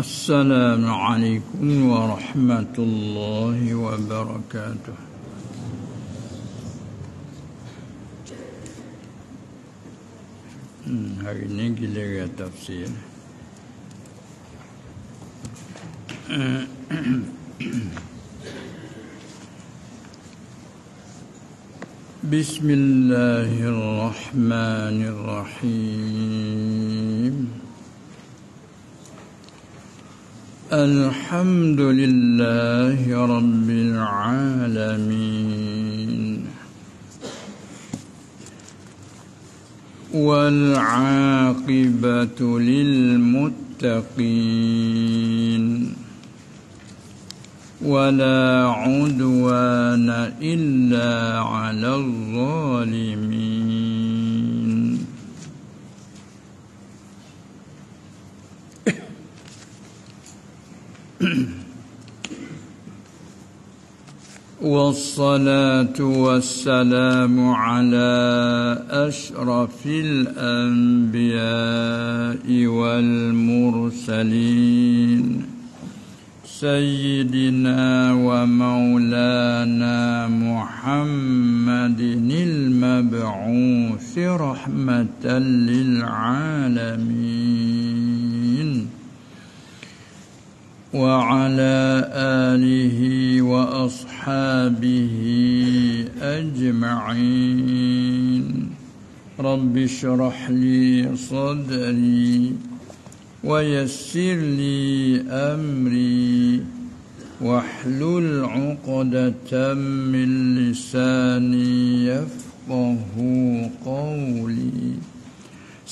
السلام عليكم ورحمة الله وبركاته هاي نيجي kita تفسير بسم الله الرحمن الرحيم الحمد لله رب العالمين والعاقبة للمتقين ولا عدوان إلا على الظالمين والصلاة والسلام على أشرف الأنبياء والمرسلين سيدنا ومولانا محمد المبعوث رحمة للعالمين وعلى آله وأصحابه أجمعين رب اشرح لي صدري ويسر لي أمري واحلل عقدة من لساني يفقه قولي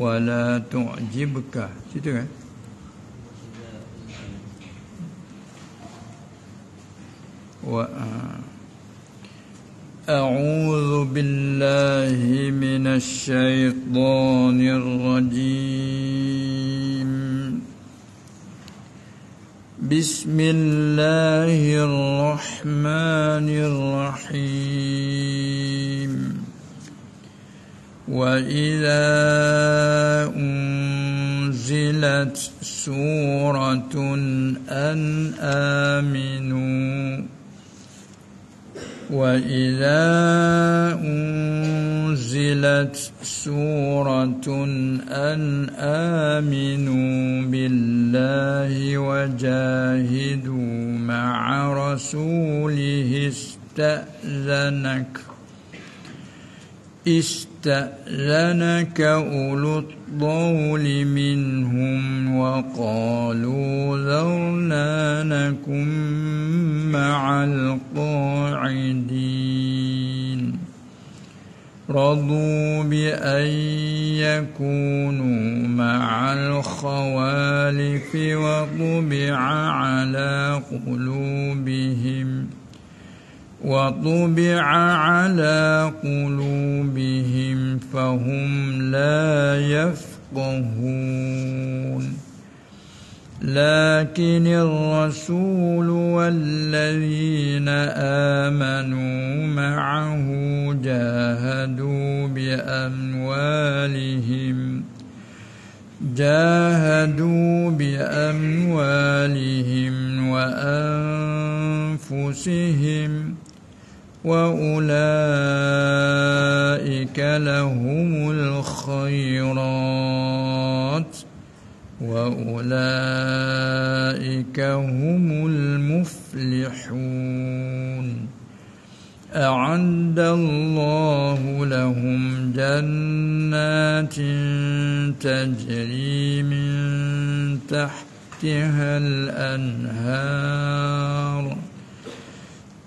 ولا تعجبك situ kan أعوذ بالله من الشيطان الرجيم بسم الله الرحمن الرحيم واذا انزلت سوره ان امنوا واذا انزلت سوره ان امنوا بالله وجاهدوا مع رسوله استاذنك است استأذنك أولو الطول منهم وقالوا ذرنا نكن مع القاعدين رضوا بأن يكونوا مع الخوالف وطبع على قلوبهم ۖ وطبع على قلوبهم فهم لا يفقهون لكن الرسول والذين آمنوا معه جاهدوا بأموالهم جاهدوا بأموالهم وأنفسهم وأولئك لهم الخيرات وأولئك هم المفلحون أعد الله لهم جنات تجري من تحتها الأنهار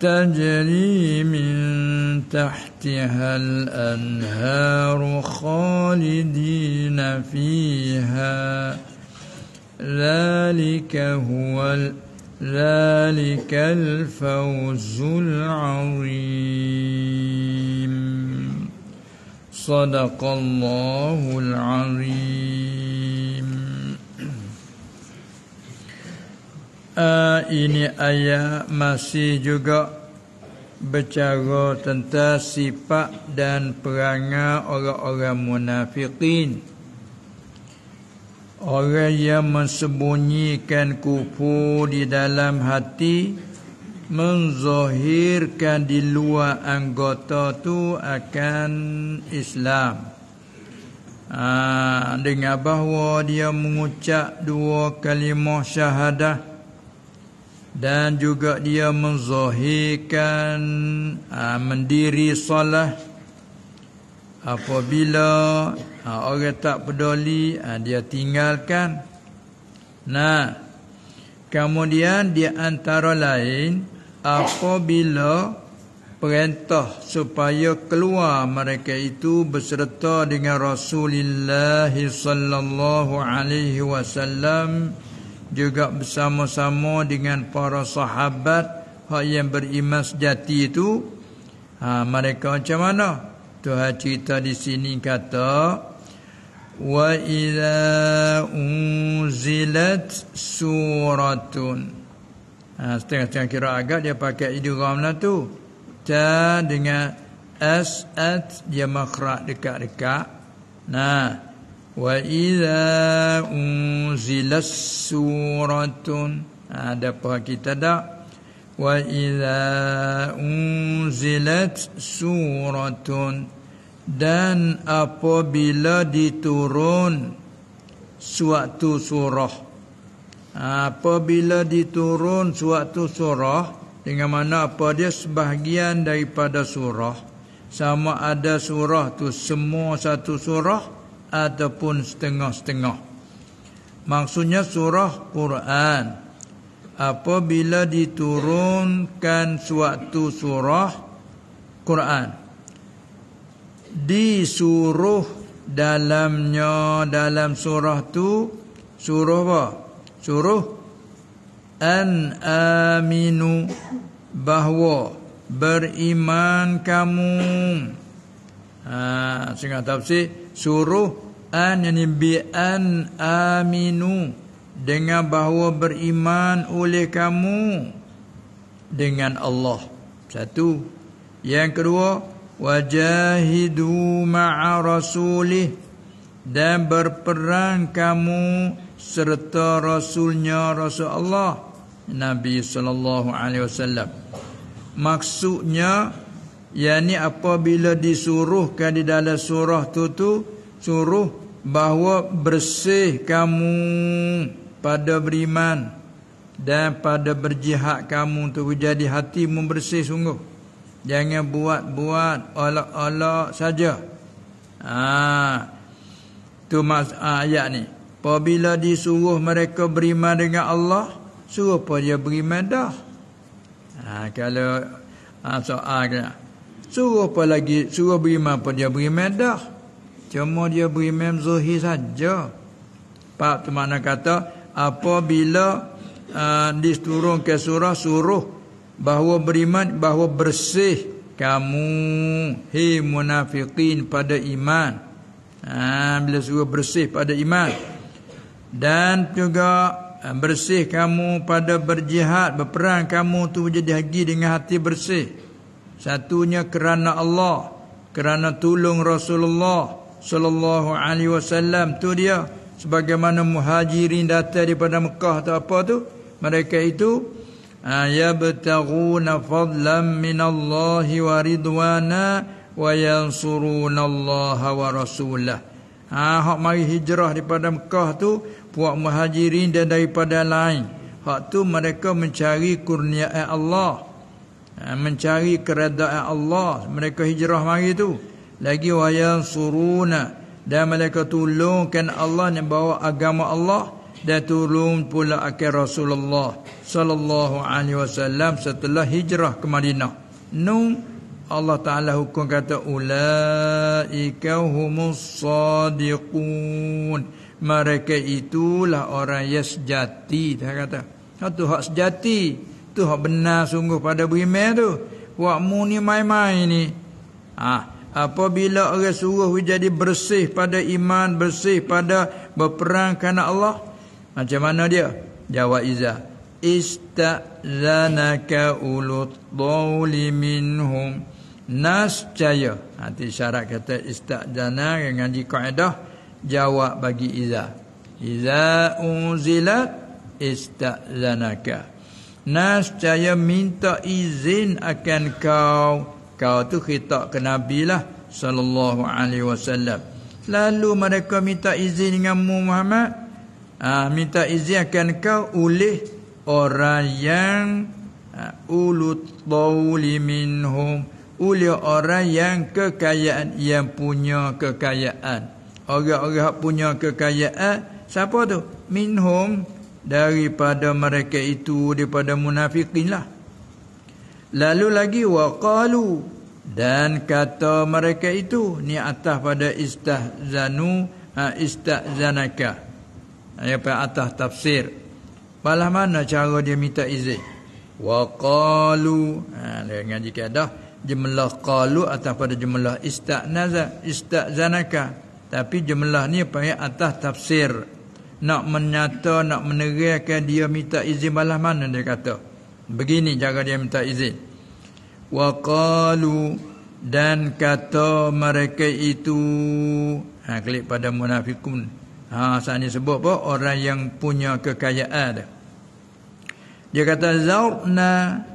تجري من تحتها الأنهار خالدين فيها ذلك هو ذلك الفوز العظيم صدق الله العظيم Eh, ini ayat masih juga bercara tentang sifat dan perangai orang-orang munafikin. Orang yang mensembunyikan kufur di dalam hati menzahirkan di luar anggota tu akan Islam. Ha, dengan bahawa dia mengucap dua kalimah syahadah dan juga dia menzahirkan ah, mendiri solat apabila ah, orang tak peduli ah, dia tinggalkan nah kemudian dia antara lain apabila perintah supaya keluar mereka itu berserta dengan Rasulullah sallallahu alaihi wasallam juga bersama-sama dengan para sahabat hak yang beriman sejati itu ha, mereka macam mana Tuhan cerita di sini kata wa idza unzilat suratun ha, setengah setengah kira agak dia pakai idgham lah tu ta dengan as at dia makhraj dekat-dekat nah وإذا ada apa kita بقى وإذا أنزلت سورة dan apabila diturun suatu surah apabila diturun suatu surah dengan mana apa dia sebahagian daripada surah sama ada surah tu semua satu surah ataupun setengah-setengah. Maksudnya surah Quran. Apabila diturunkan suatu surah Quran. Disuruh dalamnya dalam surah tu suruh apa? Suruh an aminu bahwa beriman kamu. Ha, sehingga tafsir suruh an yani bi an aminu dengan bahawa beriman oleh kamu dengan Allah. Satu. Yang kedua, wajahidu ma'a rasulih dan berperang kamu serta rasulnya Rasul Allah Nabi sallallahu alaihi wasallam. Maksudnya yakni apabila disuruhkan di dalam surah tu tu suruh bahawa bersih kamu pada beriman dan pada berjihad kamu untuk menjadi hati membersih sungguh. Jangan buat-buat olok-olok saja. Ah. Ha. Tu mas ha, ayat ni. Apabila disuruh mereka beriman dengan Allah, suruh pun dia beriman dah. Ha, kalau ha, soal kena. Suruh pun lagi, suruh beriman pun dia beriman dah. Cuma dia beri imam zuhir saja. Pak tu mana kata apabila uh, ke surah suruh bahawa beriman bahawa bersih kamu hi munafiqin pada iman. Ha, bila suruh bersih pada iman dan juga eh, bersih kamu pada berjihad berperang kamu tu menjadi haji dengan hati bersih satunya kerana Allah kerana tolong Rasulullah sallallahu alaihi wasallam tu dia sebagaimana muhajirin datang daripada Mekah atau apa tu mereka itu ya bataguna fadlan min Allah wa ridwana wa yansuruna Allah wa rasulah ha hak mari hijrah daripada Mekah tu puak muhajirin dan daripada lain hak tu mereka mencari kurnia Allah ah, mencari keredaan Allah mereka hijrah mari tu lagi wayan suruna dan mereka tolongkan Allah yang bawa agama Allah dan turun pula akhir Rasulullah sallallahu alaihi wasallam setelah hijrah ke Madinah. Nun Allah Taala hukum kata ulaika humus sadiqun. Mereka itulah orang yang sejati dia kata. Satu ha, hak sejati tu hak benar sungguh pada beriman tu. Wa mu ni mai-mai ni. Ah, ha apabila orang suruh jadi bersih pada iman bersih pada berperang kerana Allah macam mana dia jawab Iza istazanaka ulut dawli minhum caya. nanti syarat kata istazana yang ngaji kaedah jawab bagi Iza Iza unzilat istazanaka caya minta izin akan kau kau tu khitab ke Nabi lah sallallahu alaihi wasallam lalu mereka minta izin dengan Muhammad ha, minta izin akan kau oleh orang yang ha, ah, ulut tauli minhum oleh orang yang kekayaan yang punya kekayaan orang-orang punya kekayaan siapa tu minhum daripada mereka itu daripada munafikin lah Lalu lagi waqalu dan kata mereka itu ni atas pada istahzanu ha, istahzanaka. Ayat pada atas tafsir. Balah mana cara dia minta izin? Waqalu. Ha, dia ngaji keadaan. Jemlah qalu atas pada jemlah istahnaza istahzanaka. Tapi jemlah ni pada atas tafsir. Nak menyata, nak menerihkan dia minta izin balah mana Dia kata. Begini jaga dia minta izin. Wa qalu dan kata mereka itu ha klik pada munafikun. Ha saat sebut apa orang yang punya kekayaan dia. Dia kata zaurna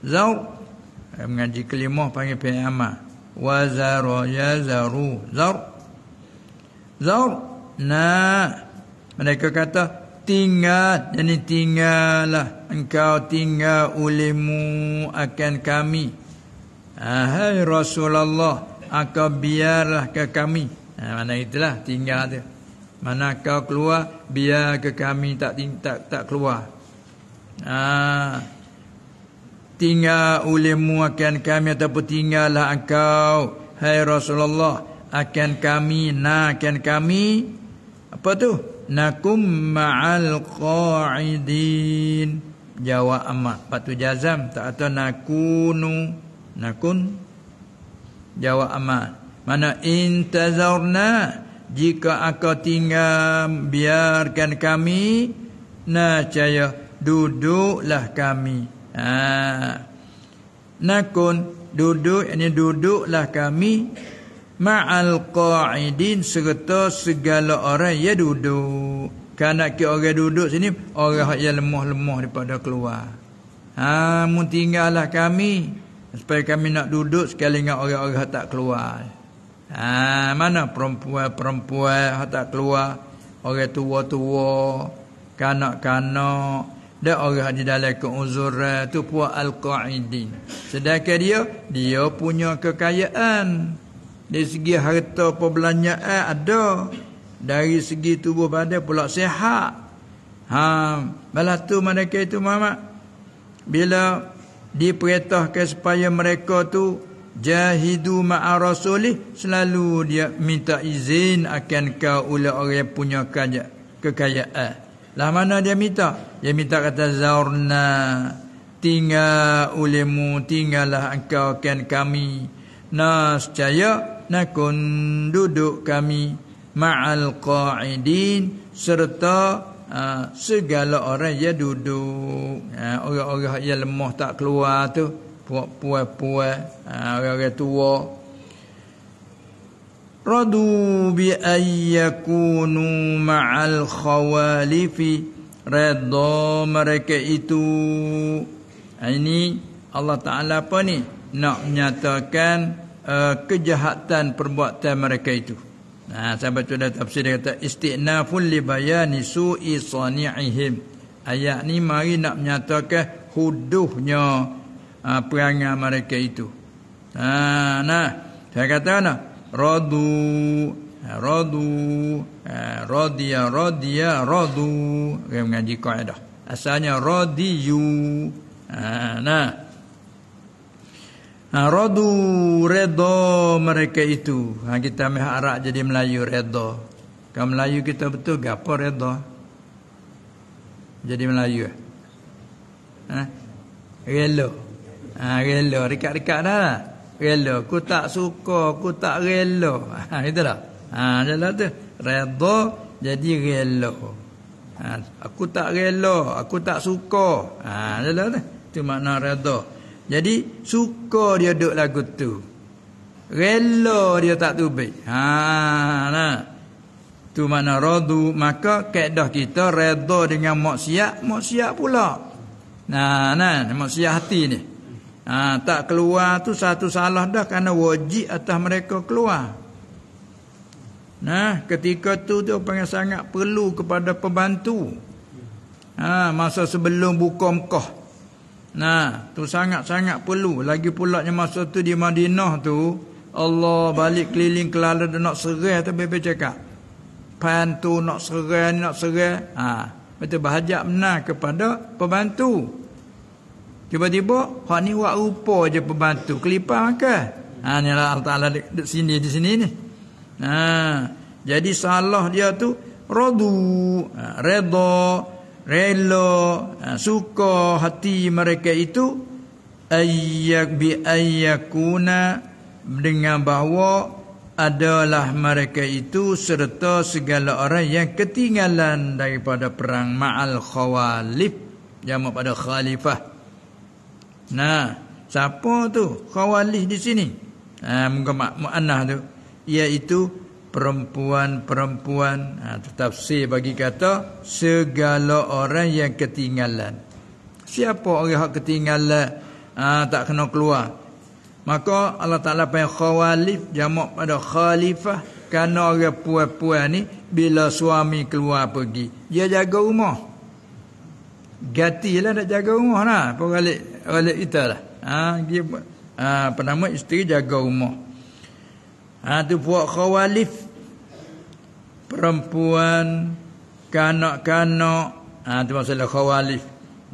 zaur ha, mengaji kelimah panggil penyama wa zaru ya zaru zaur zaur na mereka kata tinggal dan tinggallah engkau tinggal ulimu akan kami hai Rasulullah akan biarlah ke kami ha, mana itulah tinggal dia mana kau keluar biar ke kami tak tak tak keluar ha, tinggal ulimu akan kami ataupun tinggallah engkau hai Rasulullah akan kami nakkan kami apa tu nakum ma'al qa'idin jawab amma patu jazam tak atau nakunu nakun jawab amma mana intazarna jika akau tinggal biarkan kami nacaya duduklah kami ha nakun duduk ini duduklah kami ma'al qa'idin serta segala orang yang duduk. Karena ke orang duduk sini orang yang lemah-lemah daripada keluar. Ha, mun tinggallah kami supaya kami nak duduk sekali dengan orang-orang yang tak keluar. Ha, mana perempuan-perempuan yang tak keluar, orang tua-tua, kanak-kanak, dan orang di dalam keuzuran tu puak al-qa'idin. Sedangkan dia, dia punya kekayaan. Dari segi harta perbelanjaan ada. Dari segi tubuh badan pula sihat. Ha, bila tu mereka itu Muhammad. Bila diperintahkan supaya mereka tu jahidu ma'a rasulih selalu dia minta izin akan kau oleh orang yang punya kaya, kekayaan. Lah mana dia minta? Dia minta kata zaurna tinggal olehmu tinggallah engkau akan kami. Nah, secaya nakun duduk kami ma'al qa'idin serta uh, segala orang yang duduk ah, orang-orang uh, yang lemah tak keluar tu puak-puak-puak uh, orang-orang tua radu bi ayyakunu ma'al khawalifi redha mereka itu ini Allah Taala apa ni nak menyatakan uh, kejahatan perbuatan mereka itu. Nah, sahabat sudah tafsir dia kata istinaful li bayani su'i sani'ihim. Ayat ni mari nak menyatakan huduhnya uh, perangai mereka itu. Nah, nah saya kata mana? Radu eh, radu radia radia radu dia mengaji kaidah. Asalnya radiyu. Ah, nah, nah. Ha, radu redha mereka itu ha, kita ambil arak jadi melayu redha kalau melayu kita betul gapo redha jadi melayu eh? ha rela ha rela rekat-rekat dah lah. rela aku tak suka aku tak rela ha itu dah ha jalan tu redha jadi rela ha, aku tak rela aku tak suka ha lah tu itu makna redha jadi suka dia duk lagu tu. Rela dia tak tubik. Ha nah. Tu mana radu maka kaedah kita redha dengan maksiat, maksiat pula. Nah nah maksiat hati ni. Ha, tak keluar tu satu salah dah kerana wajib atas mereka keluar. Nah, ketika tu dia panggil sangat perlu kepada pembantu. Ha, masa sebelum buka Mekah Nah, tu sangat-sangat perlu. Lagi pula yang masa tu di Madinah tu, Allah balik keliling Kelala dan nak serai tu bebe cakap. tu nak serai ni nak serai. Ha, betul bahajak benar kepada pembantu. Tiba-tiba, hak ni buat rupa je pembantu. kelipang ke, Ha, ni lah Allah Ta'ala di, sini, di sini ni. Ha, jadi salah dia tu, radu, redo. Ha, redha, rela ha, suka hati mereka itu ayyak bi ayyakuna dengan bahawa adalah mereka itu serta segala orang yang ketinggalan daripada perang ma'al khawalif jamak pada khalifah nah siapa tu khawalif di sini ah ha, muka mak muannah tu iaitu perempuan-perempuan ha, si bagi kata Segala orang yang ketinggalan Siapa orang yang ketinggalan ha, Tak kena keluar Maka Allah Ta'ala panggil khawalif Jamak pada khalifah Kerana orang puan-puan ni Bila suami keluar pergi Dia jaga rumah Gatilah nak jaga rumah lah Peralik Peralik kita lah ha, dia, ha, Pernama isteri jaga rumah Ha, tu buat khawalif perempuan kanak-kanak ha itu maksudnya lah, khawalif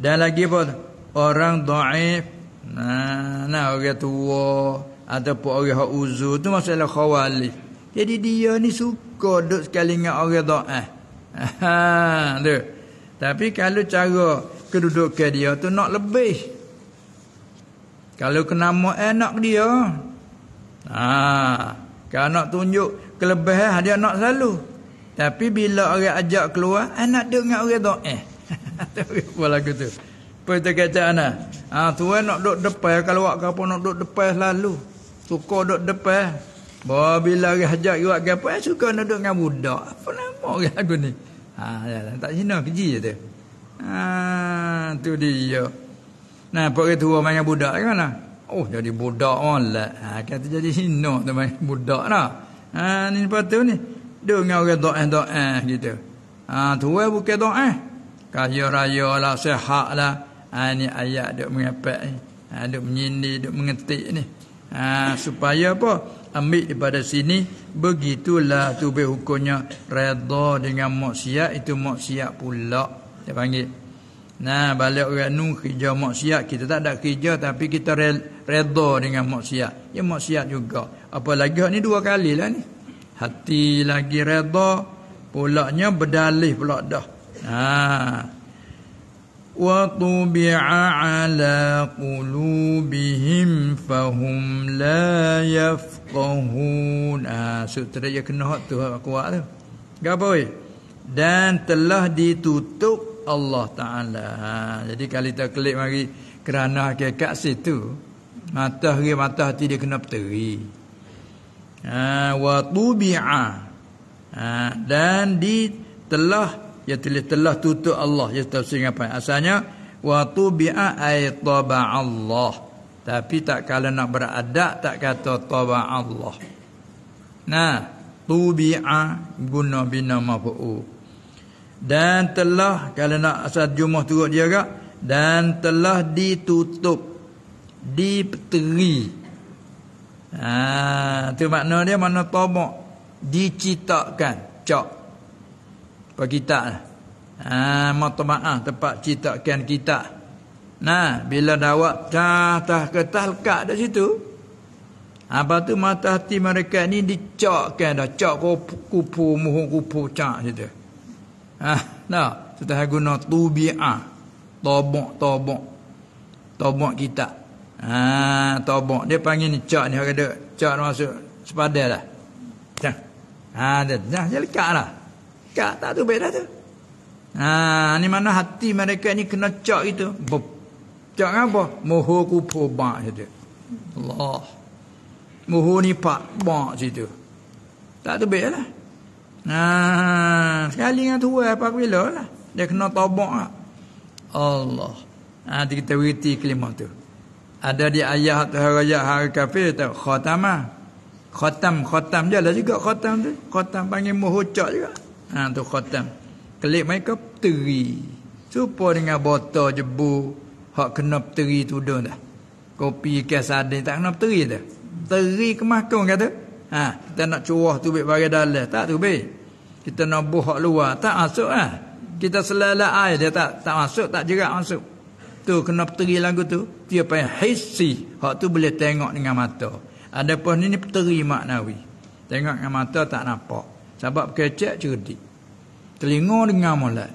dan lagi apa orang dhaif nah ha, nah orang tua ataupun orang yang uzur tu maksudnya lah, khawalif jadi dia ni suka duduk sekali dengan orang dhaif ha tapi kalau cara kedudukan dia tu nak lebih kalau kena kenama enak dia ha kalau nak tunjuk kelebihan dia nak selalu tapi bila orang ajak keluar, anak dia dengan orang doa. Eh. Apa lagu tu? Apa tu kata anak? Ha, ah, tuan nak duduk depan, kalau awak kapa nak duduk depan lalu, Suka duduk depan. Bahawa bila orang ajak you buat apa, eh, suka nak duduk dengan budak. Apa nama orang lagu ni? Ha, jalan. tak sini, keji je tu. Ha, tu dia. Nah, apa kata orang main budak ke mana? Oh, jadi budak malak. Ha, kata jadi hina tu main budak lah. Ha, ni lepas tu ni. Dengar orang do'an-do'an gitu. Ha, tua bukan do'an. Kaya raya lah, sehat lah. Ha, ini ayat duk mengepek ni. Ha, duk menyindir, duk mengetik ni. Ha, supaya apa? Ambil daripada sini. Begitulah tubuh hukumnya. Redha dengan maksiat. Itu maksiat pula. Dia panggil. Nah, balik orang nu kerja maksiat. Kita tak ada kerja tapi kita redha dengan maksiat. Ya maksiat juga. Apalagi ni dua kali lah ni hati lagi redha pulaknya berdalih pula dah ha wa tubi'a ala qulubihim fahum la yafqahun ha sutra dia kena hak tu hak kuat tu gapo we dan telah ditutup Allah taala ha jadi kalau kita klik mari kerana hakikat situ mata hati mata hati dia kena berteri ha, wa tubi'a ha, dan di telah ya telah, telah tutup Allah ya tafsir apa asalnya wa tubi'a ay taba Allah tapi tak kala nak beradab tak kata taba Allah nah tubi'a guna bina mafu dan telah kala nak asal jumlah turut dia gak dan telah ditutup diteri Ha, tu makna dia makna tomok dicitakkan cak bagi kita lah. ha, matamaah tempat citakkan kita nah bila dawak tah tah ketal kat dekat situ apa tu mata hati mereka ni dicakkan dah cok kupu kupu muhun kupu cak situ ha nah setelah guna tubi'ah tobok tobok tobok kita Ha tobok dia panggil ni cak ni kata cak masuk sepadan lah. Cak. Ha dia dah jadi lah. Cak tak tu beda lah tu. Ha ni mana hati mereka ni kena cak itu. Bop. Cak apa? Moho ku poba dia. Allah. Moho ni pak ba situ. Tak tu beda lah. Ha sekali dengan tua apa bila lah. Dia kena tobok lah. Allah. Ha kita beriti kelima tu ada di ayat haraya hal kafir tu khatamah khatam khatam dia lah juga khatam tu khatam panggil muhucak juga ha tu khatam kelik ke teri supo dengan botol jebu hak kena teri tu dah kopi kes adik tak kena teri dah teri kemahkan kata ha kita nak cuah tu baik bagi dalam tak tu be, kita nak buh hak luar tak masuk ah ha. kita selalai air dia tak tak masuk tak jerak masuk Tu kena peteri lagu tu. Dia payah hissi. Hak tu boleh tengok dengan mata. Ada pun ni, ni peteri maknawi. Tengok dengan mata tak nampak. Sebab kecek cerdik. Telinga dengar mulai.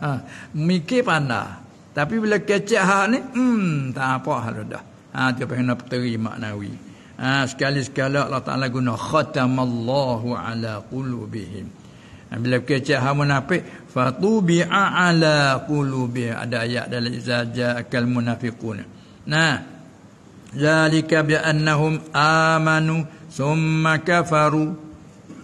Mikir pandai. Tapi bila kecek hak ni, hmm, tak apa hal dah. Ha, dia payah nak peteri maknawi. Ha, sekali-sekala Allah Ta'ala guna khatamallahu ala qulubihim. Ha, bila kecek hal munafik fatubi'a ala kulubi, ada ayat dalam izaja akal munafiqun nah zalika bi annahum amanu summa kafaru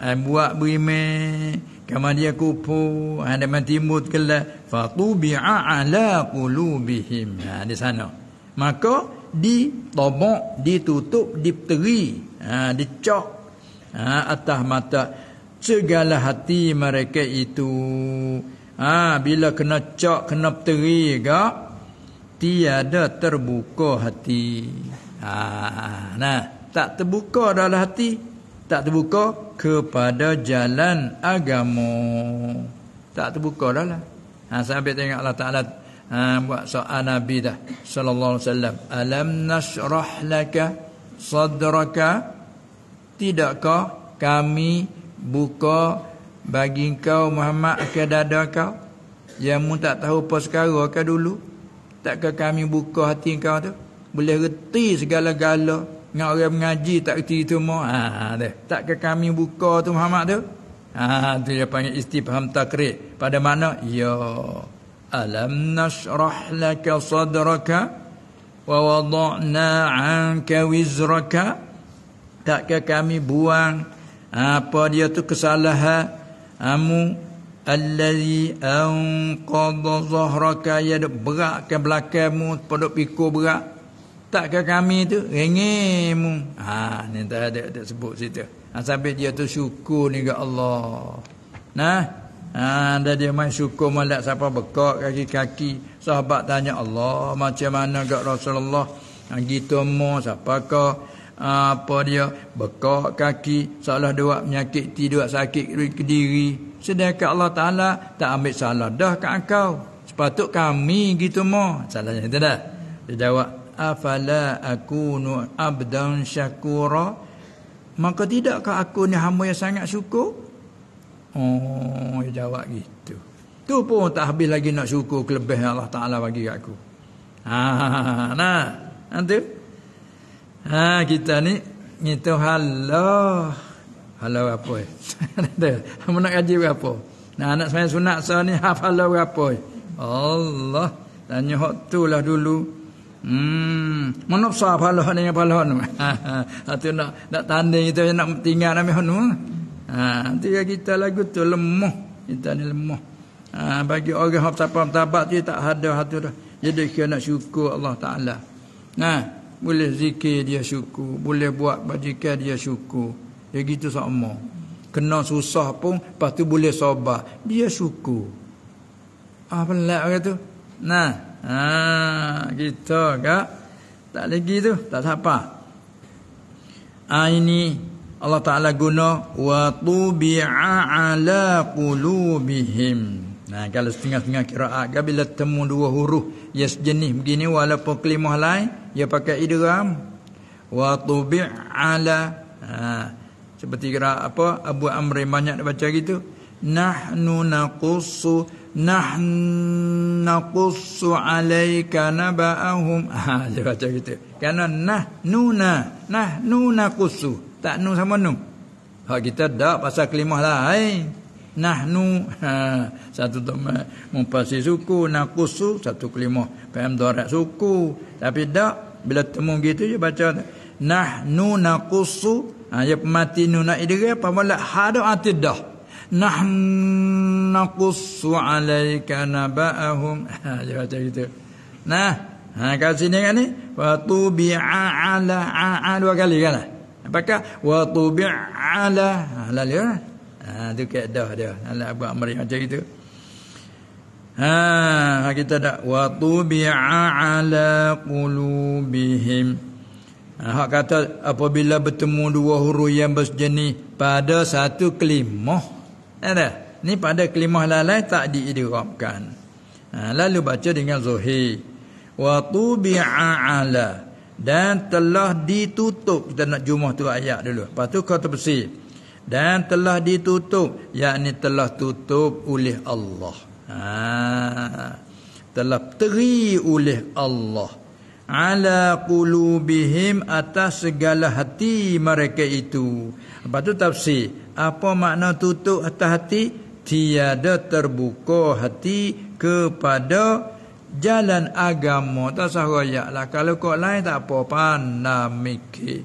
ha, buat beriman kamu dia kupu ada ha, matimut kala fatubi'a ala qulubihim ha, di sana maka ditobok ditutup diteri ha, dicok ha, atas mata segala hati mereka itu ha, bila kena cak kena teri ke tiada terbuka hati ha, nah tak terbuka adalah hati tak terbuka kepada jalan agama tak terbuka adalah ha sampai tengok Allah Taala ha, buat soal nabi dah sallallahu alaihi wasallam alam nashrah laka sadraka tidakkah kami buka bagi kau Muhammad ke dada kau yang mu tak tahu apa sekarang ke dulu tak ke kami buka hati kau tu boleh reti segala-gala dengan orang mengaji tak reti itu ha, tak ke kami buka tu Muhammad tu ha, tu dia panggil istifaham takrit pada mana ya alam nashrah laka sadraka wa wadna'anka wizraka ke kami buang apa dia tu kesalahan amu allazi anqadha zahraka ya berak ke belakangmu pondok piko berak tak ke kami tu rengemu ha ni tak ada tak sebut cerita ha, sampai dia tu syukur ni ke Allah nah ha dah dia main syukur malak siapa bekok kaki-kaki sahabat tanya Allah macam mana gak Rasulullah ha, gitu mo siapa kau apa dia bekok kaki salah dua menyakit tidur sakit kediri Sedekah Allah Taala tak ambil salah dah ke engkau sepatut kami gitu mo. salahnya tu dah dia jawab afala akunu abdan syakura maka tidakkah aku ni hamba yang sangat syukur oh dia jawab gitu tu pun tak habis lagi nak syukur kelebihan Allah Taala bagi kat aku ha, ha, ha, ha. nah antu Ha kita ni ngitu halo. Halo apa? Eh? Amun nak kaji apa? Nah anak saya sunat sa ni hafal berapa? Eh? Allah tanya hok tu lah dulu. Hmm, mana sah pahala ni yang pahala ni? Atau nak nak tanding itu nak tinggal nama hono? Ha, tu kita lagu tu lemah. Kita ni lemah. Ha, bagi orang hafal pam tabat tu tak ada hatu dah. Jadi kita nak syukur Allah Taala. Nah, ha boleh zikir dia syukur boleh buat bajikan dia syukur dia ya, gitu sama kena susah pun lepas tu boleh sabar dia syukur ah pelak orang tu nah ha ah, gitu kak tak lagi tu tak siapa ah, ini Allah Taala guna wa tubi'a ala qulubihim nah kalau setengah-setengah kiraat bila temu dua huruf ia sejenis begini walaupun kelimah lain ia pakai idgham wa tubi' ala ha, seperti kira apa Abu Amri banyak dia baca gitu nahnu naqussu nahnu naqussu alaika naba'ahum ha dia baca gitu kerana nahnu na nahnu naqussu tak nu sama nu ha kita dah pasal kelimah lain nahnu ha, satu tema mumpasi suku nakusu satu kelima pem dorak suku tapi dak bila temu gitu je baca nahnu nakusu ha, ya pemati nu nak idira apa mala hada atidah nahnu nakusu alaika nabahum ha, dia baca gitu nah ha kat sini kan ni wa tubi'a ala a'a dua kali kan apakah wa tubi'a ala ha, ya? Ha tu kaedah dia. Allah buat meriah macam itu. Ha, ha kita dak wa tubi'a ala qulubihim. Ha kata apabila bertemu dua huruf yang bersejenis pada satu kelimah. Ada. Ya Ni pada kelimah lalai tak diidrakkan. Ha, lalu baca dengan zuhir. Wa tubi'a ala dan telah ditutup kita nak jumah tu ayat dulu. Lepas tu kata bersih dan telah ditutup yakni telah tutup oleh Allah ha telah teri oleh Allah ala qulubihim atas segala hati mereka itu apa tu tafsir apa makna tutup atas hati tiada terbuka hati kepada jalan agama tasahoyaklah kalau kau lain tak apa pandai mikir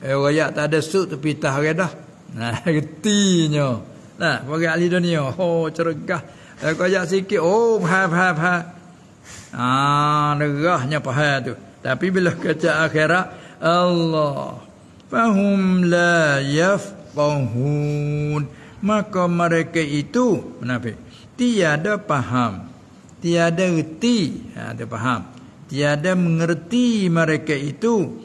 eh, royak tak ada sud tapi tahredah Nah, gertinya. Nah, bagi ahli dunia. Oh, cergah. Eh, kau ajak sikit. Oh, faham, faham, faham. Ah, negahnya faham tu. Tapi bila kerja akhirat, Allah. Fahum la yafahun. Maka mereka itu, menapa? Tiada paham, Tiada erti. Ha, ada paham, Tiada mengerti mereka itu.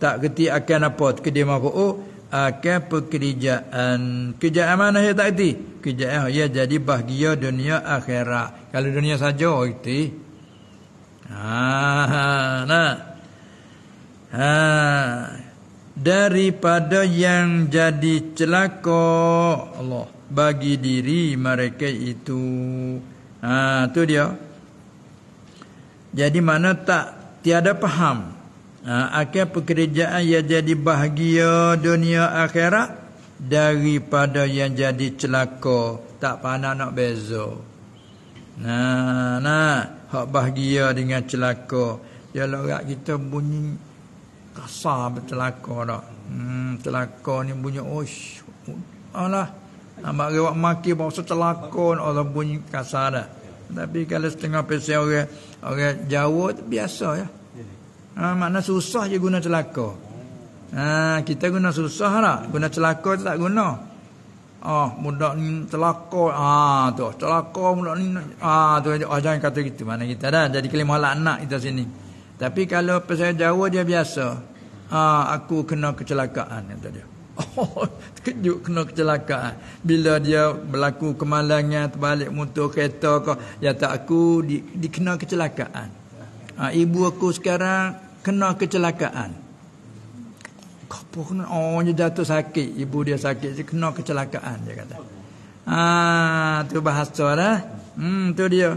Tak kerti akan apa. Kedia mahu. Oh, akan ah, pekerjaan kerjaan mana yang tak erti kerjaan ia jadi bahagia dunia akhirat kalau dunia saja oh, erti ha nah ha daripada yang jadi celaka Allah bagi diri mereka itu ha tu dia jadi mana tak tiada faham ha, akan pekerjaan yang jadi bahagia dunia akhirat daripada yang jadi celaka tak pandang nak beza nah nah hak bahagia dengan celaka dia lorak kita bunyi kasar bercelaka dak hmm celaka ni bunyi Oh, alah Amak dia maki bahasa celakon Orang bunyi kasar dah. Tapi kalau setengah pesan orang Orang Jawa biasa ya Ha, makna susah je guna celaka. Ha, kita guna susah lah, Guna celaka tu tak guna. oh ha, budak ni celaka. Ah, ha, tu. Celaka budak ni. Ah, ha, tu. Oh, jangan kata gitu. Mana kita dah. Jadi kelima lah anak kita sini. Tapi kalau pasal Jawa dia biasa. ha, aku kena kecelakaan. Kata dia. Oh, terkejut kena kecelakaan. Bila dia berlaku kemalangan, terbalik motor kereta kau, ya tak aku di, dikena kecelakaan ha, ibu aku sekarang kena kecelakaan. Kau pun oh, dia jatuh sakit. Ibu dia sakit. Dia kena kecelakaan. Dia kata. Ha, tu bahasa lah. Hmm, tu dia.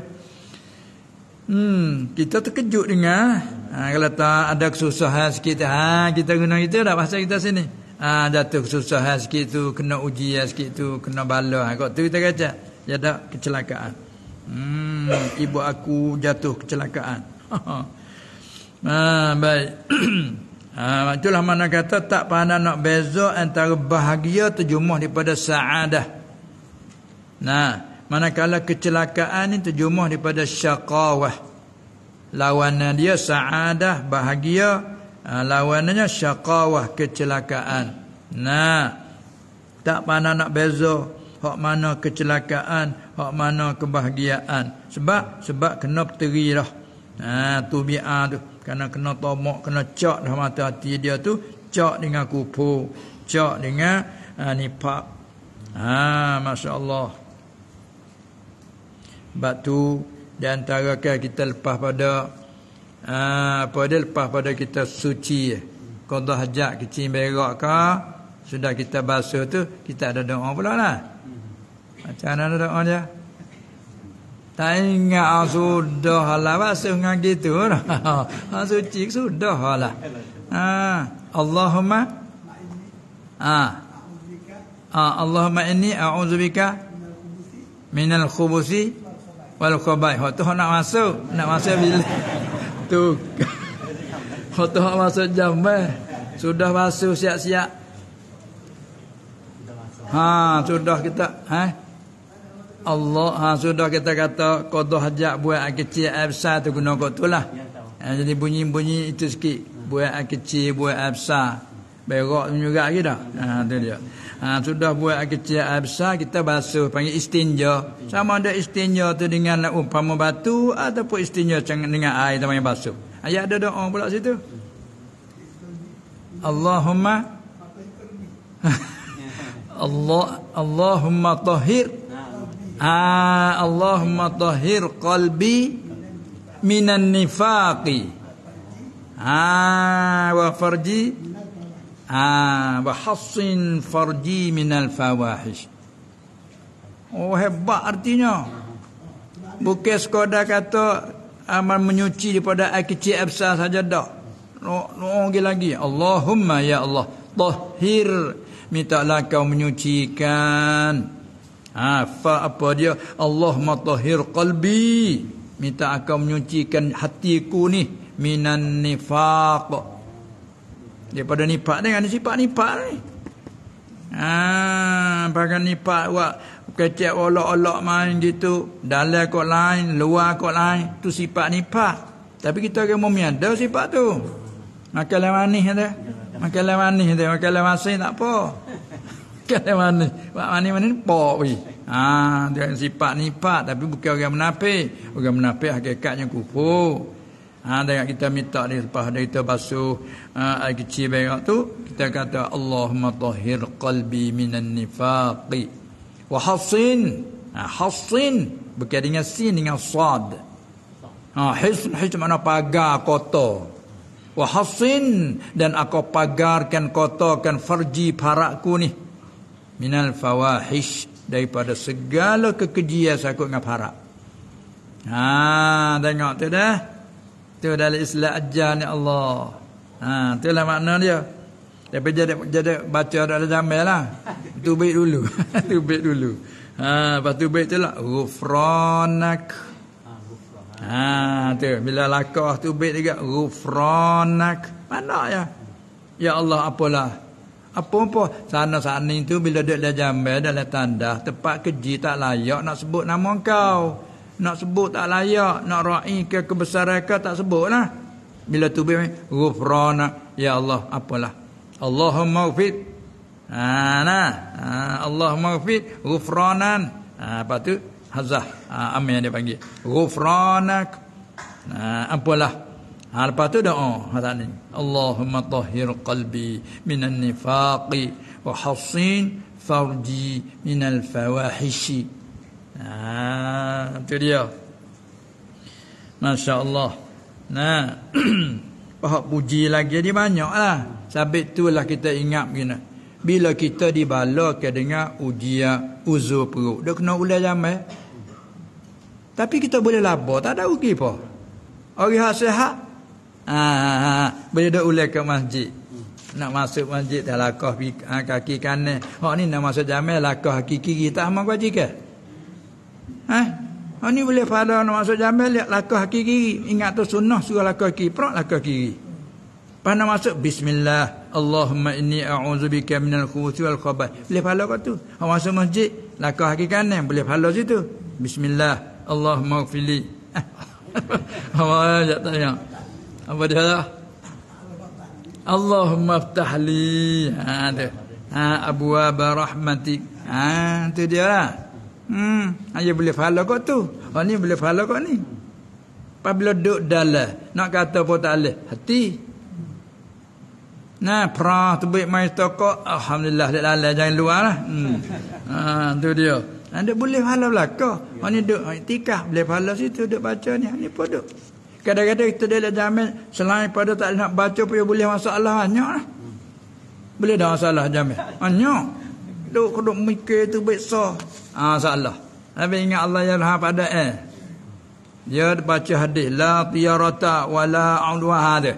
Hmm, kita terkejut dengar. Ha, kalau tak ada kesusahan sikit. Ha, kita guna kita dah bahasa kita sini. Ha, jatuh kesusahan sikit tu. Kena ujian sikit tu. Kena bala. Ha, Kau tu kita kata. Dia ada kecelakaan. Hmm, ibu aku jatuh kecelakaan ha, baik. ha, itulah mana kata tak pandang nak beza antara bahagia terjumah daripada saadah. Nah, manakala kecelakaan ini terjumah daripada syaqawah. Lawannya dia saadah, bahagia. Ha, lawannya syaqawah, kecelakaan. Nah, tak pandang nak beza hak mana kecelakaan, hak mana kebahagiaan. Sebab sebab kena berteri dah. Ha tu bi'a ah, tu kena kena tomok kena cak dah mata hati dia tu cak dengan kupu cak dengan ha, nipak ha masya-Allah batu di antara kita lepas pada ha, apa dia lepas pada kita suci qada hajat kecil berak ke sudah kita basuh tu kita ada doa pula lah macam mana doa dia tak ingat ah, sudah lah. apa dengan gitu. Lah. Ah, suci sudah lah. Ah, Allahumma. Ah. ah Allahumma ini a'udzubika. Minal khubusi. Wal khubai. Waktu nak masuk. Nak masuk bila. Tu. Waktu nak masuk jam. Sudah masuk siap-siap. Ha, sudah kita. Ha? Eh? Allah ha sudah kita kata qada hajat buat kecil absa tu guna kot tu lah. Ya, ha, jadi bunyi-bunyi itu sikit buat kecil buat absa. Berak juga lagi dah. Ha tu dia. Ha sudah buat kecil absa kita basuh panggil istinja. Sama ada istinja tu dengan umpama batu ataupun istinja dengan air tu panggil basuh. Ayat ada doa pula situ. Allahumma Allah Allahumma tahir Ah, Allahumma tahhir qalbi minan nifaqi. Ah, wa farji ah, wa hassin farji minal fawahish. Oh hebat artinya. Bukan sekadar kata amal menyuci daripada air kecil absa saja dah. Oh, no, no, lagi lagi. Allahumma ya Allah, tahhir minta lah kau menyucikan Ha, fa apa dia? Allah matahir qalbi. Minta akan menyucikan hatiku ni. Minan nifaq. Daripada nifaq ni. Ada sifat nipak? ni. Ha, bahkan nifaq buat. Kecek olok-olok main gitu. Dalai kot lain. Luar kot lain. Tu sifat nipak? Tapi kita akan memiak. Ada sifat tu. Makanlah manis dia. Makanlah manis dia. Makanlah masin tak apa. Kata mana? Pak mana mana ni pok weh. Ha, dia sifat ni pak tapi bukan orang munafik. Orang munafik hakikatnya kufur. Ha, dengan kita minta dia lepas dari kita basuh ha, air kecil berak tu, kita kata Allahumma tahhir qalbi minan nifaqi wa hassin. Ha, hassin bukan dengan sin dengan sad. Ha, hisn hisn mana pagar kotor. Wahasin dan aku pagarkan kotorkan farji parakku nih minal fawahish daripada segala kekejian sakut dengan harap. Ha tengok tu dah. Tu dalam Islam ajar ni Allah. Ha itulah makna dia. Tapi jadi jadi baca ada zaman lah, lah. Tu baik dulu. tu baik dulu. Ha lepas tu baik tu lah ghufranak. Ha tu bila lakah tu baik juga ghufranak. Mana ya? Ya Allah apalah apa-apa sana-sana itu bila duduk dah jambal dah lah tanda tempat keji tak layak nak sebut nama kau. Nak sebut tak layak, nak ra'i ke kebesaran kau tak sebut lah. Bila tu bih ghufrana ya Allah apalah. Allahumma ufid. Ha nah, ha, Allahumma ufid ghufranan. Ha, apa tu? Hazah. Ha, amin yang dia panggil. Ghufranak. Ha, apalah. Ha lepas tu doa ha ni. Allahumma tahhir qalbi minan nifaqi wa hassin farji minal fawahish. Ha tu dia. Masya-Allah. Nah. Pak puji lagi dia banyaklah. Sabit tu lah kita ingat begini. Bila kita dibalakan dengan ujian uzur perut. Dia kena ulang zaman. Tapi kita boleh labur. Tak ada rugi pun. Orang sehat Ah, ah, ah, ah, boleh ha. Bila ke masjid. Nak masuk masjid dah lakah kaki kanan. Hak ni nak masuk jamil lakah kaki kiri. Tak sama kaji ke? Ha? Hak ni boleh pada nak masuk jamil lihat lakah kaki kiri. Ingat tu sunnah suruh lakah kaki, Perak lakah kiri. Pada masuk bismillah. Allahumma inni a'udzubika minal khusus wal khabat. Boleh pada kat tu. Hak masuk masjid lakah kaki kanan. Boleh pada situ. Bismillah. Allahumma ufili. Allah, jatuh yang. Apa dia? Allahumma aftah li ha, tu. ha Abu Aba Rahmati ha, Tu dia lah hmm, aja boleh fahala kot tu Oh ni boleh fahala kot ni Pabila duduk dalam Nak kata pun tak boleh Hati Nah, perah tu baik main toko. Alhamdulillah, dia lalai. Jangan luar lah. Hmm. Ha, tu dia. Anda ha, boleh pahala belakang. Ya. ni duduk. Ini tikah. Boleh pahala situ. Duduk baca ni. Ha, ni pun duduk. Kadang-kadang kita dalam jamin selain pada tak nak baca pun boleh masalah banyak lah. Boleh dah masalah jamin. Banyak. Eh? Duk kena mikir tu besar. Ah ha, salah. Habis ingat Allah yang lah pada eh. Dia baca hadis la tiyarata wala aulwa hada.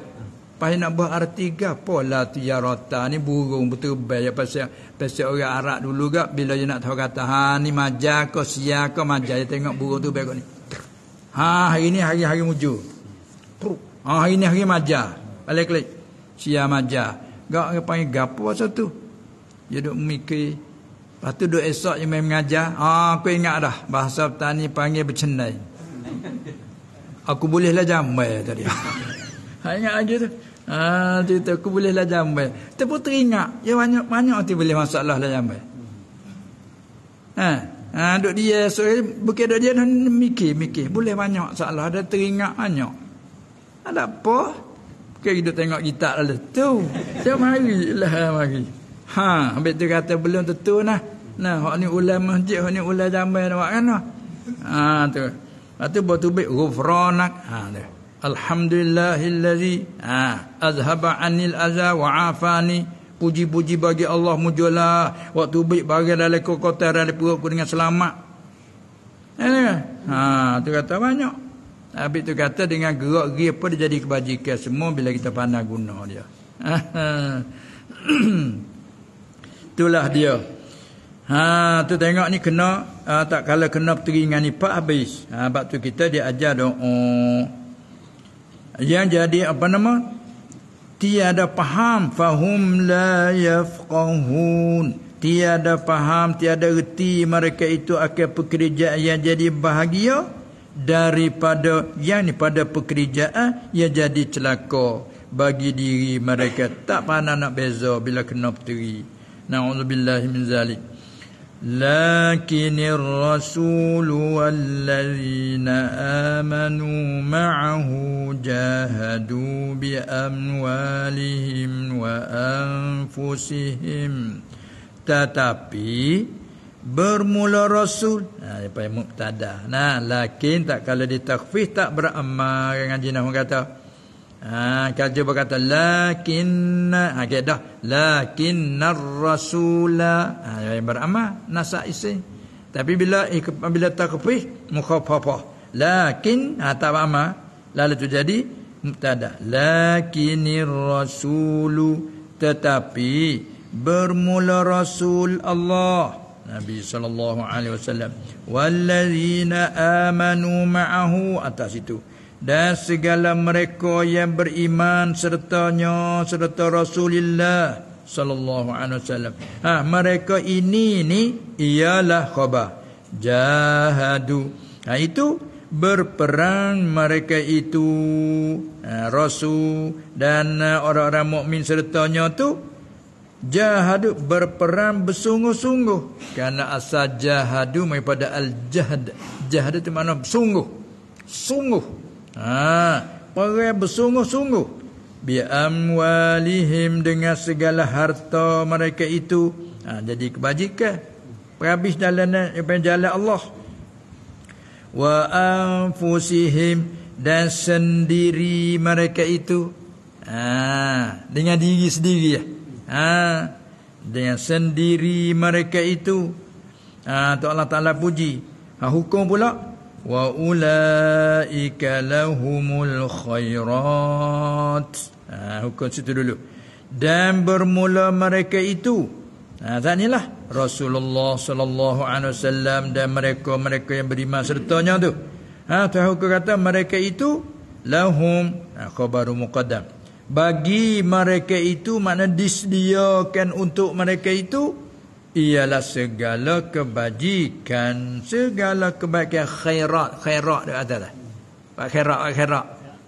Pas nak buat arti gapo la tiyarata ni burung betul ya pasal pasal orang Arab dulu gap bila dia nak tahu kata ha ni majak ko sia ko majak dia tengok burung tu baik ni. Ha hari ni hari-hari mujur. True. Ah ini hari maja. Balik klik. Sia maja. Gak dia panggil gapo satu. Dia duk memikir. Lepas tu duk esok dia main mengajar. Ah aku ingat dah bahasa petani panggil bercenai. Aku boleh bolehlah jambai tadi. Ha ingat lagi tu. Ah cerita aku boleh bolehlah jambai. Tapi teringat ya banyak banyak tu boleh masalah lah jambai. Ha. Ha duk dia so bukan duk dia mikir mikir boleh banyak masalah ada teringat banyak. Ada apa? Bukan kita tengok kita lalu tu. Setiap hari lah hari. Eh, ha, habis tu kata belum tentu nah. Nah, hak ni ulam masjid, hak ni ulam zaman nak buat kan? Ha, tu. Lepas tu buat tubik, gufranak. Ha, tu. Alhamdulillahillazi ha, azhaba anil aza wa afani puji-puji bagi Allah mujala waktu baik bagi dalam kota dari perut dengan selamat. Eh, ha tu kata banyak. Habib tu kata dengan gerak gerik pun dia jadi kebajikan semua bila kita pandang guna dia. Itulah dia. Ha tu tengok ni kena uh, tak kala kena petri dengan ni pak habis. Ha bab tu kita dia ajar doa. Yang jadi apa nama? Tiada faham fahum la yafqahun. Tiada faham, tiada reti mereka itu akan pekerjaan yang jadi bahagia daripada yang ni pada pekerjaan ia jadi celaka bagi diri mereka tak pandai nak beza bila kena puteri naudzubillah min zalik lakinir rasul wallazina amanu ma'ahu jahadu bi amwalihim wa anfusihim tetapi bermula rasul ha apa mubtada nah lakin tak kalau ditakhfif tak beramal dengan jinah orang kata ha kerja berkata lakin ha okay, dah lakin rasula ha yang beramal Nasak isi tapi bila bila takhfif mukhaffafah lakin ha tak beramal lalu tu jadi mubtada lakinir rasulu tetapi bermula rasul Allah Nabi sallallahu alaihi wasallam wallazina amanu ma'ahu atas itu dan segala mereka yang beriman sertanya serta Rasulullah sallallahu alaihi wasallam ha mereka ini ni ialah khabar jahadu ha itu berperang mereka itu ha, rasul dan ha, orang-orang mukmin sertanya tu jahadu berperang bersungguh-sungguh kerana asal jahadu daripada al-jahad jahad itu makna sungguh sungguh ha perang bersungguh-sungguh bi amwalihim dengan segala harta mereka itu ha, jadi kebajikan perhabis dalam jalan, jalan Allah wa anfusihim dan sendiri mereka itu ha, dengan diri sendiri ya ha, Dengan sendiri mereka itu ha, Tuh Allah Ta'ala puji ha, Hukum pula Wa ulaika lahumul khairat ha, Hukum situ dulu Dan bermula mereka itu ha, Tak inilah Rasulullah sallallahu alaihi wasallam dan mereka-mereka yang beriman sertanya tu. Ha tahu kata mereka itu lahum ha, khabaru muqaddam bagi mereka itu mana disediakan untuk mereka itu ialah segala kebajikan segala kebaikan khairat khairat dekat atas lah. tu pak khairat pak khairat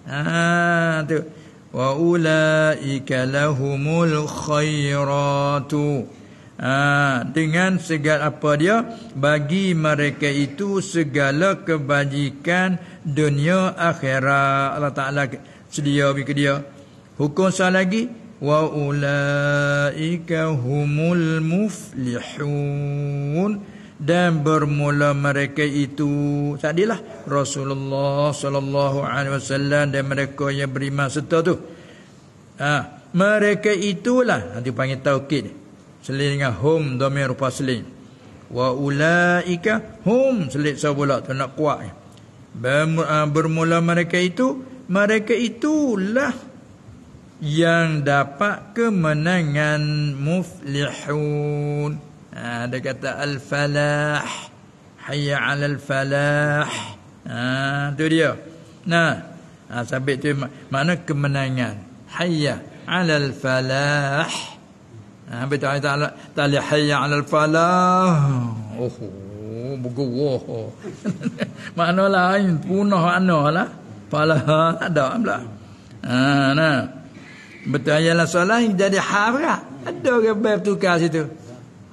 ha tu wa ulaika lahumul khairatu ha, dengan segala apa dia bagi mereka itu segala kebajikan dunia akhirat Allah Taala sedia bagi dia Hukum soal lagi wa ulaika humul muflihun dan bermula mereka itu tadilah Rasulullah sallallahu alaihi wasallam dan mereka yang beriman serta tu. Ha, mereka itulah nanti panggil tauhid. Selain dengan hum dhamir rupa selain. Wa ulaika hum selit sa pula tu nak kuat. Ha, bermula mereka itu, mereka itulah yang dapat kemenangan muflihun ha, ada kata al-falah hayya 'ala al-falah ha tu dia nah ha, sabit tu makna kemenangan hayya 'ala al-falah ha betul ayat Allah tali hayya 'ala al-falah oh bergerak makna lain punah anahlah falah ada pula ha nah Betul aja lah solat jadi harah. Ada ke bab tukar situ?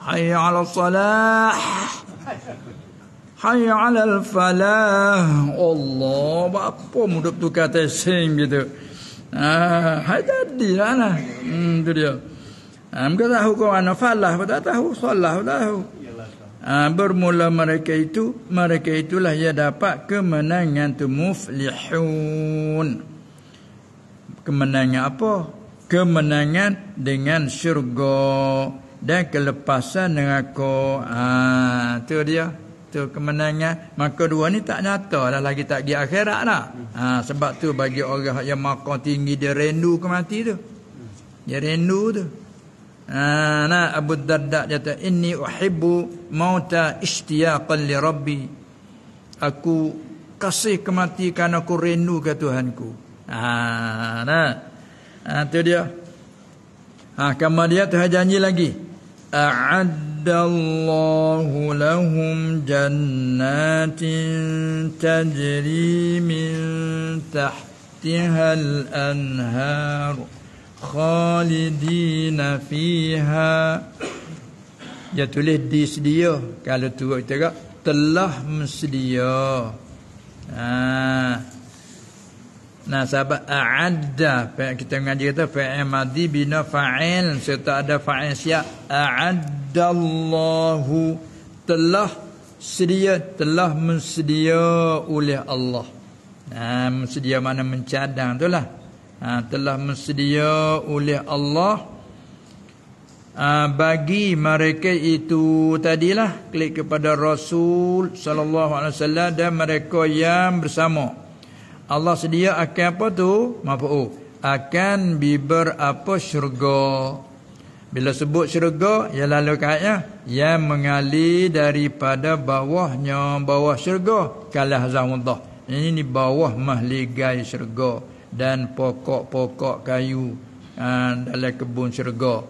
Hayya 'ala solah. Hayya 'ala falah. Allah, apa mudah tukar tesing gitu. Ah, hai tadi ana. Lah, lah. Hmm, tu dia. Am kata hukum ana falah, betul tahu solah tahu. Ah, bermula mereka itu, mereka itulah yang dapat kemenangan tu muflihun. Kemenangan apa? kemenangan dengan syurga dan kelepasan neraka. Ha, tu dia. Tu kemenangan. Maka dua ni tak nyata dah lagi tak pergi akhirat dah. Ha, sebab tu bagi orang yang makan tinggi dia rindu ke mati tu. Dia rindu tu. Ha, nah Abu Darda kata ini: uhibbu mauta ishtiyaqan li rabbi. Aku kasih kematian aku rindu ke Tuhanku. Ha, nah. Itu ha, dia. Ha, dia Tuhan janji lagi. A'addallahu lahum jannatin tajri min al anhar, khalidina fiha dia tulis disedia kalau tu kita kata telah mesedia ah ha. Nah sahabat a'adda kita mengaji kata fi'il madhi bina fa'il serta ada fa'il siap a'addallahu telah sedia telah mensedia oleh Allah. Nah mensedia mana mencadang itulah. Ha, telah mensedia oleh Allah ha, bagi mereka itu tadilah klik kepada Rasul sallallahu alaihi wasallam dan mereka yang bersama. Allah sedia akan apa tu? Mafu. Akan biber apa syurga. Bila sebut syurga, ya lalu kaya. ya mengali daripada bawahnya, bawah syurga. Kalah zahmullah. Ini di bawah mahligai syurga. Dan pokok-pokok kayu. Ha, dalam kebun syurga.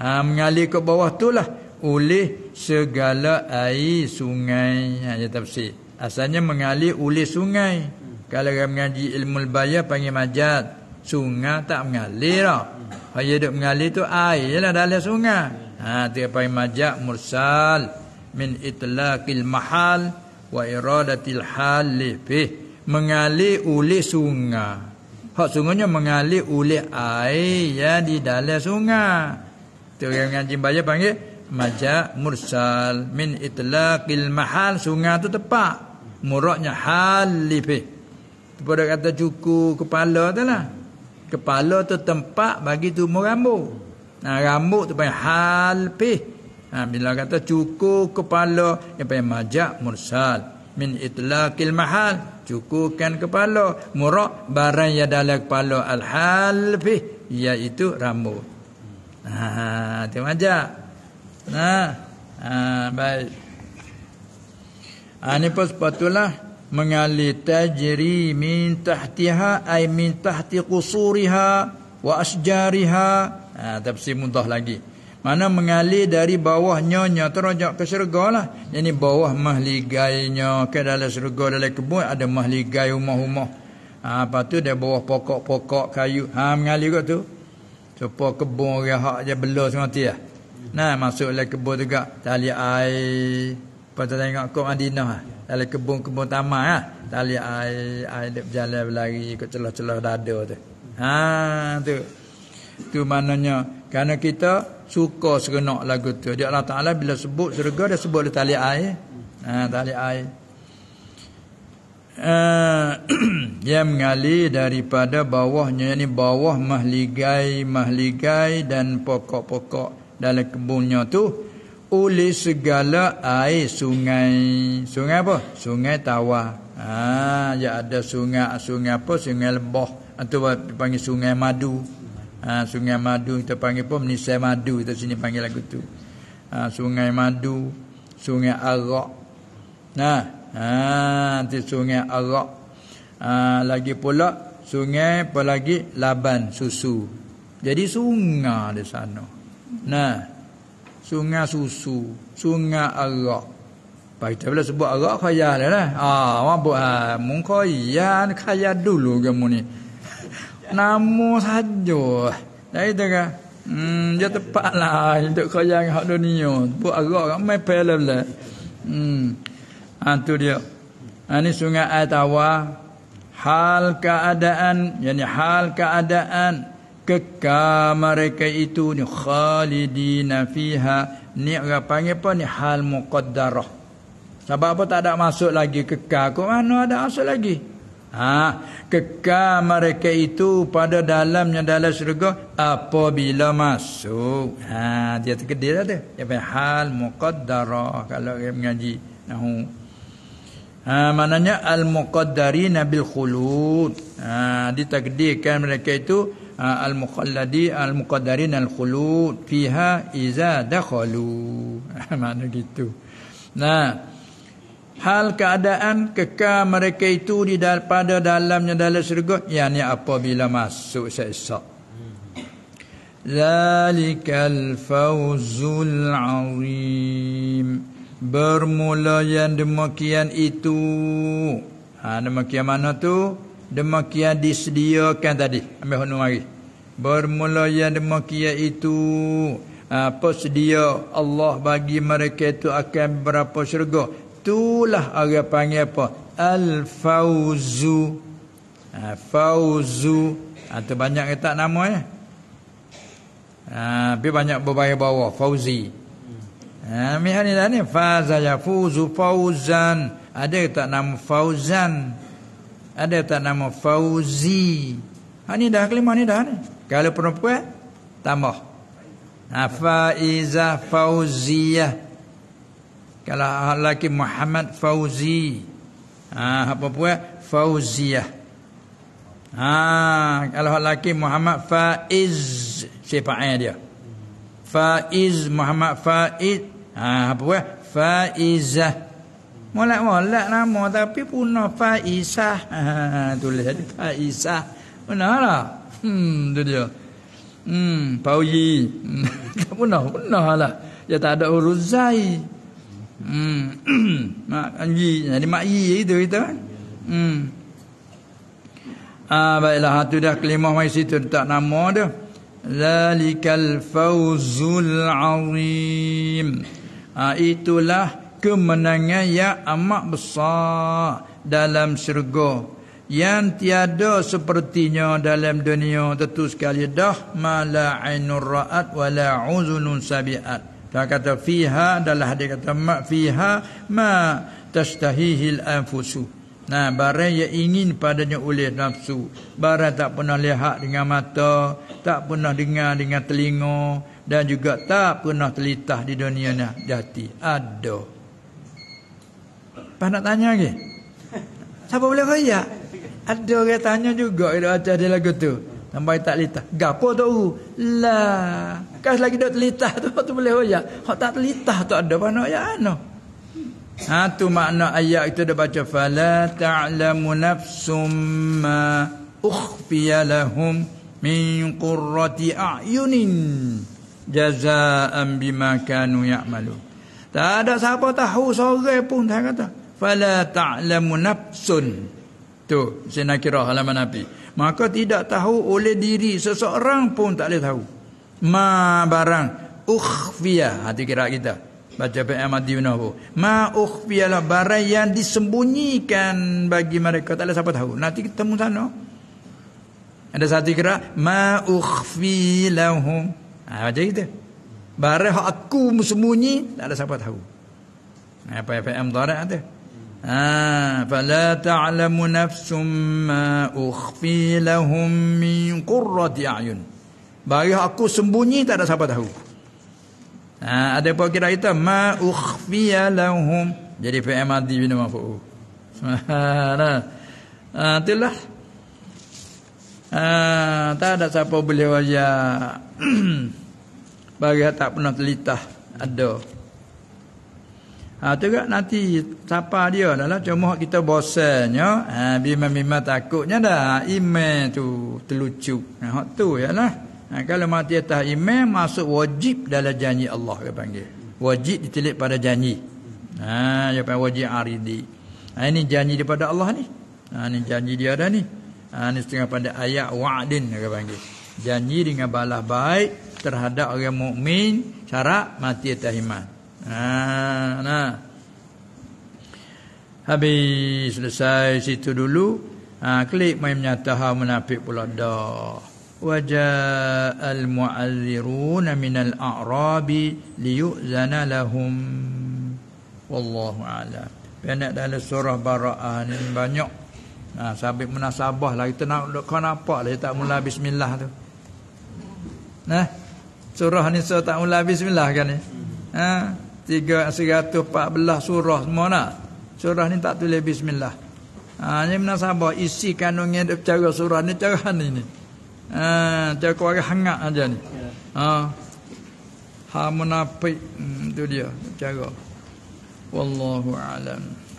Ha, mengali ke bawah tu lah. Oleh segala air sungai. Ha, ya tafsir. Asalnya mengalir oleh Sungai. Kalau orang mengaji ilmu baya panggil majad Sungai tak mengalir dah. Kalau dia mengalir tu air lah dalam sungai. Hmm. Ha, dia panggil majat mursal. Min itlaqil mahal wa iradatil hal lebih. Mengalir oleh sungai. Hak sungainya mengalir oleh air ya di dalam sungai. Tu yang ngaji baya panggil majak mursal min itlaqil mahal sungai tu tepat muraknya hal lebih kepada kata cukur kepala tu lah. Kepala tu tempat bagi tumbuh rambut. Nah, rambut tu panggil halpih. Ha, bila kata cukur kepala, yang panggil majak mursal. Min itlaqil mahal. Cukurkan kepala. Murak barang yang dalam kepala. Al-halpih. Iaitu rambut. Ha, itu majak. Nah, ha, baik. Ha, ini pun sepatutlah mengalir tajri min tahtiha ai min tahti qusuriha wa asjariha ha, tafsir mudah lagi mana mengalir dari bawahnya nya terojak ke syurga lah yani bawah mahligainya ke dalam syurga dalam kebun ada mahligai rumah-rumah ha, apa tu dia bawah pokok-pokok kayu ha mengalir kat tu Sopo kebun orang hak je belah semati ya. Nah masuk dalam kebun juga tali air Lepas tengok kau Madinah ah. Dalam kebun-kebun tamar lah. Tak lihat air, air dia berjalan berlari Ikut celah-celah dada tu ha, tu tu maknanya Kerana kita suka serenak lagu tu Dia Allah Ta'ala bila sebut surga Dia sebut dia tali air ha, Tali air Uh, ha, yang mengalir daripada bawahnya ini bawah mahligai mahligai dan pokok-pokok dalam kebunnya tu oleh segala air sungai. Sungai apa? Sungai Tawah. Ah, ya ada sungai sungai apa? Sungai Lebah atau apa panggil Sungai Madu. Ha, sungai Madu kita panggil pun Menisai Madu kita sini panggil lagu tu. Ha, sungai Madu, Sungai Arak. Nah, ha, ha Sungai Arak. Ha, lagi pula sungai apa lagi? Laban susu. Jadi sungai di sana. Nah, sungai susu, sungai arak. Baik dia bila sebut arak khaya lah. Ah, apa buat ha, mung khaya ni dulu ke mu ni. Namo saja. Dari tu ke. Kan? Hmm, dia tepat lah untuk khaya hak dunia. Buat arak kan main pelan pula. Hmm. Ha, tu dia. Ha, ni sungai air tawar. Hal keadaan. Yang hal keadaan kekal mereka itu ni khalidina fiha ni apa panggil apa ni hal muqaddarah sebab apa tak ada masuk lagi kekal kok mana ada masuk lagi ha kekal mereka itu pada dalamnya dalam syurga apabila masuk ha dia terkedil lah dia dia panggil hal muqaddarah kalau dia mengaji nahu Ha, mananya al-muqaddarina bil-khulud. Ha, ditakdirkan mereka itu Ah, al-mukhalladi al-muqaddarin al-khulud fiha iza dakhalu. Mana gitu. Nah, hal keadaan kekal mereka itu di pada dalamnya dalam syurga yakni apabila masuk seksa. Zalikal fawzul azim. Bermula yang demikian itu. Ha, demikian mana tu? demikian disediakan tadi ambil hono mari bermula yang demikian itu apa ah, sedia Allah bagi mereka itu akan berapa syurga itulah orang panggil apa al fauzu ha, fauzu atau ah, ha, ah, banyak kata nama ya ha, tapi banyak berbahaya bawah fauzi ha, mihani dah ni faza ya fuzu fauzan ada tak nama fauzan ada tak nama Fauzi. Ha ni dah kelima ni dah ni. Kalau perempuan tambah. Ha Faiza Fauziah. Kalau lelaki Muhammad Fauzi. Ha apa buat Fauziah. Ha kalau lelaki Muhammad Faiz Siapa sifatnya dia. Faiz Muhammad Faiz. Ha apa buat Faizah. Molak-molak nama tapi punah Faizah. Ha, tulis ada Faizah. Benar lah. Hmm, tu dia. Hmm, Pauji. Tak hmm, punah, punah lah. Dia ya, tak ada huruf Zai. Hmm. Mak Anji, jadi Mak Yi itu, itu kan. Hmm. Ah, baiklah, itu dah kelima mai situ. Tak nama dia. Zalikal fawzul azim. Ah, itulah kemenangan yang amat besar dalam syurga yang tiada sepertinya dalam dunia tentu sekali dah mala ainur raat wala uzunun sabiat dia kata fiha adalah hadis kata ma fiha ma tashtahihi al anfusu nah barang yang ingin padanya oleh nafsu barang tak pernah lihat dengan mata tak pernah dengar dengan telinga dan juga tak pernah telitah di dunia ni jati ada Pak nak tanya lagi. Siapa boleh kaya? Ada orang tanya juga kalau baca dia lagu tu. Nampak tak telitah. Gapo tu? Lah. Kas lagi dah telitah tu tu boleh kaya. Hak tak telitah tu ada panak ya anu. Ha tu makna ayat kita dah baca fala ta'lamu nafsum ma ukhfiya lahum min qurrati a'yunin jazaa'an bima kanu ya'malun. Tak ada siapa tahu sore pun saya kata fala ta'lamu nafsun tu sina kira halaman nabi maka tidak tahu oleh diri seseorang pun tak boleh tahu ma barang ukhfiya hati kira kita baca PM Madinah pun ma ukhfiya lah barang yang disembunyikan bagi mereka tak ada siapa tahu nanti kita temu sana ada satu kira ma ukhfi lahum ha, macam itu barang aku sembunyi tak ada siapa tahu apa PM Dara ada Ha, fala ta'lamu nafsum ma ukhfi lahum min qurrati ayun. Bagi aku sembunyi tak ada siapa tahu. Ha, ada pun kira itu ma ukhfi lahum. Jadi fi amadi bin mafu. Ha, ha, ah, itulah. Ha, tak ada siapa boleh wajah. Bagi tak pernah telitah. Ada. Ha tu nanti siapa dia adalah cuma kita bosannya ha bima-bima takutnya dah iman tu terlucu. Ha hak tu ialah ha, kalau mati atas iman masuk wajib dalam janji Allah dia panggil. Wajib ditelit pada janji. Ha dia panggil wajib aridi. Ha ini janji daripada Allah ni. Ha ni janji dia dah ni. Ha ni setengah pada ayat wa'din dia panggil. Janji dengan balas baik terhadap orang mukmin syarat mati atas iman. Ah, nah. Habis selesai situ dulu, ha, klik main menyatah munafik pula dah. Wajah al muazzirun min al arabi liyuzana lahum. Wallahu a'lam. Penat dalam surah Bara'ah ni banyak. Ha, sabit munasabah lah. Kita nak duduk apa lagi tak mula bismillah tu. Nah, Surah ni surah tak mula bismillah kan ni. Ha? 114 surah semua nak. Surah ni tak tulis bismillah. Ha ni sabo isi kandungan dia cara surah ni cara ni ni. Ha cara kau agak hangat aja ni. Ya. Ha. Ha munafik hmm, tu dia cara. Wallahu alam.